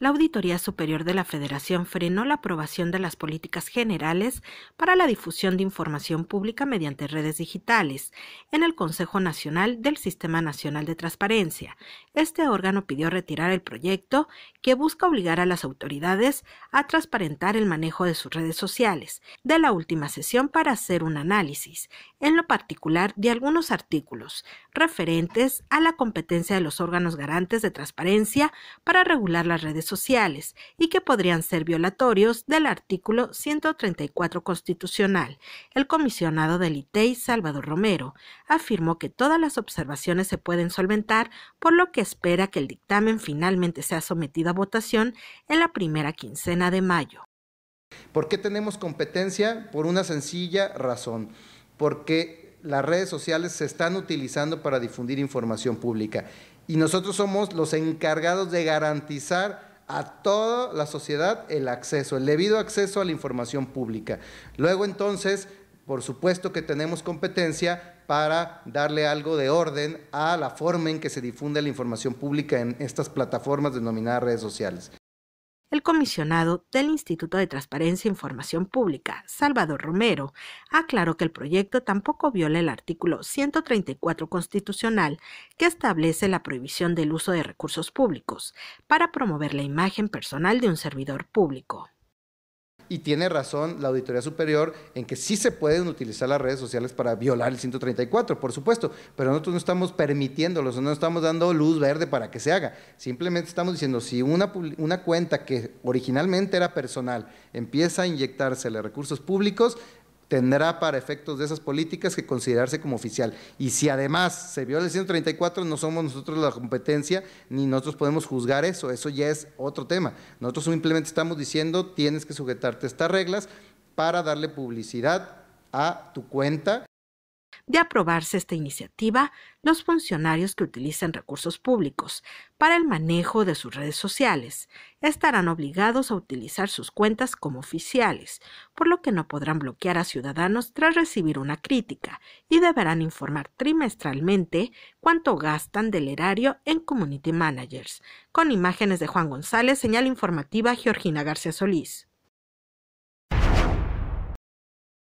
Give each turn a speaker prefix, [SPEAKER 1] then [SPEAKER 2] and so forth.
[SPEAKER 1] la Auditoría Superior de la Federación frenó la aprobación de las políticas generales para la difusión de información pública mediante redes digitales en el Consejo Nacional del Sistema Nacional de Transparencia. Este órgano pidió retirar el proyecto que busca obligar a las autoridades a transparentar el manejo de sus redes sociales, de la última sesión para hacer un análisis, en lo particular de algunos artículos referentes a la competencia de los órganos garantes de transparencia para regular las redes sociales y que podrían ser violatorios del artículo 134 constitucional. El comisionado del ITEI, e Salvador Romero, afirmó que todas las observaciones se pueden solventar, por lo que espera que el dictamen finalmente sea sometido a votación en la primera quincena de mayo.
[SPEAKER 2] ¿Por qué tenemos competencia? Por una sencilla razón, porque las redes sociales se están utilizando para difundir información pública y nosotros somos los encargados de garantizar a toda la sociedad el acceso, el debido acceso a la información pública. Luego entonces, por supuesto que tenemos competencia para darle algo de orden a la forma en que se difunde la información pública en estas plataformas denominadas redes sociales.
[SPEAKER 1] El comisionado del Instituto de Transparencia e Información Pública, Salvador Romero, aclaró que el proyecto tampoco viola el artículo 134 constitucional que establece la prohibición del uso de recursos públicos para promover la imagen personal de un servidor público
[SPEAKER 2] y tiene razón la Auditoría Superior en que sí se pueden utilizar las redes sociales para violar el 134, por supuesto, pero nosotros no estamos permitiéndolos, no estamos dando luz verde para que se haga. Simplemente estamos diciendo, si una, cuenta que originalmente era personal empieza a inyectársele recursos públicos, tendrá para efectos de esas políticas que considerarse como oficial. Y si además se viola el 134, no somos nosotros la competencia, ni nosotros podemos juzgar eso, eso ya es otro tema. Nosotros simplemente estamos diciendo, tienes que sujetarte a estas reglas para darle publicidad a tu cuenta de aprobarse esta
[SPEAKER 1] iniciativa, los funcionarios que utilicen recursos públicos para el manejo de sus redes sociales estarán obligados a utilizar sus cuentas como oficiales, por lo que no podrán bloquear a ciudadanos tras recibir una crítica y deberán informar trimestralmente cuánto gastan del erario en Community Managers, con imágenes de Juan González, señal informativa Georgina García Solís.